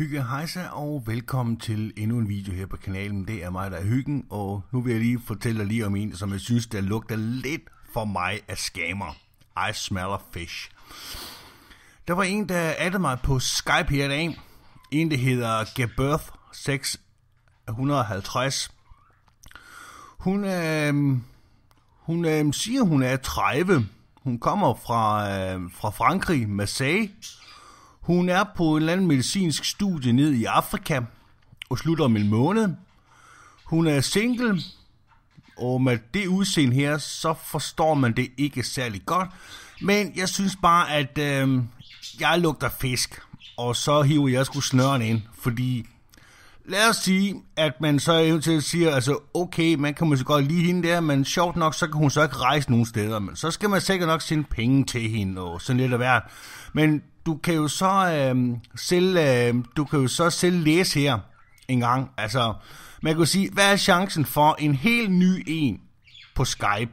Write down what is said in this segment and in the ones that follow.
Hygge hejsa og velkommen til endnu en video her på kanalen. Det er mig, der er Hyggen, og nu vil jeg lige fortælle lige om en, som jeg synes, der lugter lidt for mig af scammer. I smeller fish. Der var en, der addede mig på Skype her i dag. En, der hedder Gebirth 650. Hun, øh, hun øh, siger, hun er 30. Hun kommer fra, øh, fra Frankrig, Marseille hun er på en eller anden medicinsk studie ned i Afrika og slutter om en måned. Hun er single, og med det udseende her, så forstår man det ikke særlig godt. Men jeg synes bare, at øh, jeg lugter fisk, og så hiver jeg sgu snøren ind, fordi lad os sige, at man så eventuelt siger, altså okay, man kan måske godt lide hende der, men sjovt nok, så kan hun så ikke rejse nogen steder, men så skal man sikkert nok sende penge til hende og sådan lidt af hvert. Men du kan jo så øh, selv, øh, du kan jo så selv læse her en gang. Altså, man kan sige, hvad er chancen for en helt ny en på Skype?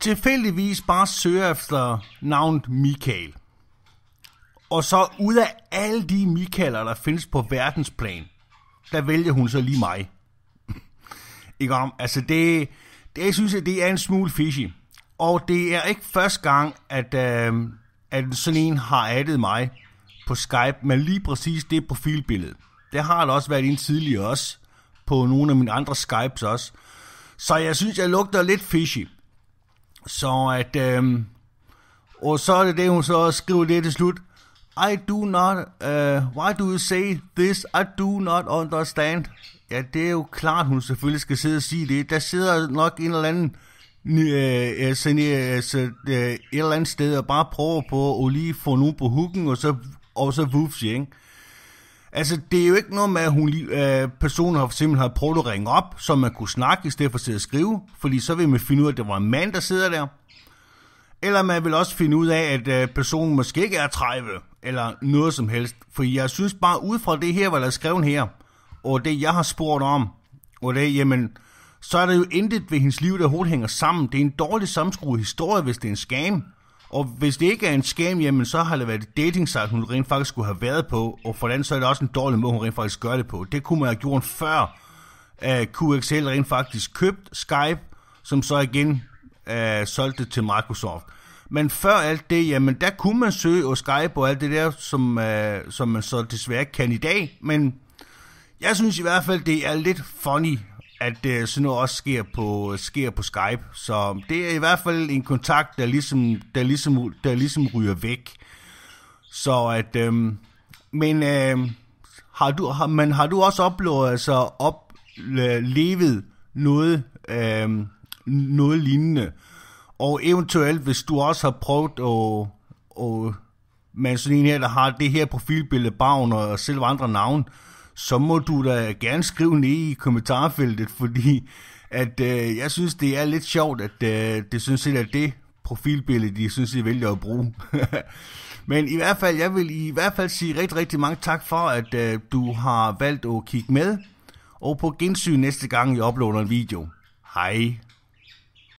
Tilfældigvis bare søger efter navnet Michael. Og så ud af alle de Michaeler, der findes på verdensplan, der vælger hun så lige mig. ikke om? Altså det, det, jeg synes, det er en smule fishy. Og det er ikke første gang, at øh, at sådan en har addet mig på Skype, men lige præcis det profilbillede. Det har der også været en tidligere også, på nogle af mine andre Skypes også. Så jeg synes, jeg lugter lidt fishy. Så at, øhm, og så er det det, hun så skriver det til slut. I do not, uh, why do you say this? I do not understand. Ja, det er jo klart, hun selvfølgelig skal sidde og sige det. Der sidder nok en eller anden øh, Øh, øh, sådan, øh, så, øh, et eller andet sted og bare prøver på at lige få nogen på hukken, og så, og så woofsie, ikke? Altså, det er jo ikke noget med, at hun, øh, personen har simpelthen har prøvet at ringe op, så man kunne snakke, i stedet for at sidde og skrive, fordi så vil man finde ud af, at det var en mand, der sidder der. Eller man vil også finde ud af, at øh, personen måske ikke er 30, eller noget som helst. For jeg synes bare, ud fra det her, hvad der er skrevet her, og det jeg har spurgt om, og det, jamen, så er der jo intet ved hendes liv, der overhovedet hænger sammen. Det er en dårlig sammenskruet historie, hvis det er en scam. Og hvis det ikke er en scam, jamen så har det været et dating site, hun rent faktisk skulle have været på, og for andet, så er det også en dårlig måde, hun rent faktisk gør det på. Det kunne man have gjort før at QXL rent faktisk købt Skype, som så igen uh, solgte det til Microsoft. Men før alt det, jamen der kunne man søge og Skype og alt det der, som, uh, som man så desværre kan i dag, men jeg synes i hvert fald, det er lidt funny, at øh, sådan noget også sker på, sker på Skype. Så det er i hvert fald en kontakt, der ligesom, der ligesom, der ligesom ryger væk. Så at, øh, men øh, har du, har, men har du også oplevet, altså oplevet øh, noget, øh, noget lignende? Og eventuelt, hvis du også har prøvet at, at man sådan en her, der har det her profilbillede, Bavn og selv andre navn, øh, så må du da gerne skrive ned i kommentarfeltet, fordi at øh, jeg synes, det er lidt sjovt, at øh, det synes jeg, at det profilbillede, de synes, de vælger at bruge. Men i hvert fald, jeg vil i hvert fald sige rigtig, rigtig mange tak for, at øh, du har valgt at kigge med. Og på gensyn næste gang, jeg uploader en video. Hej.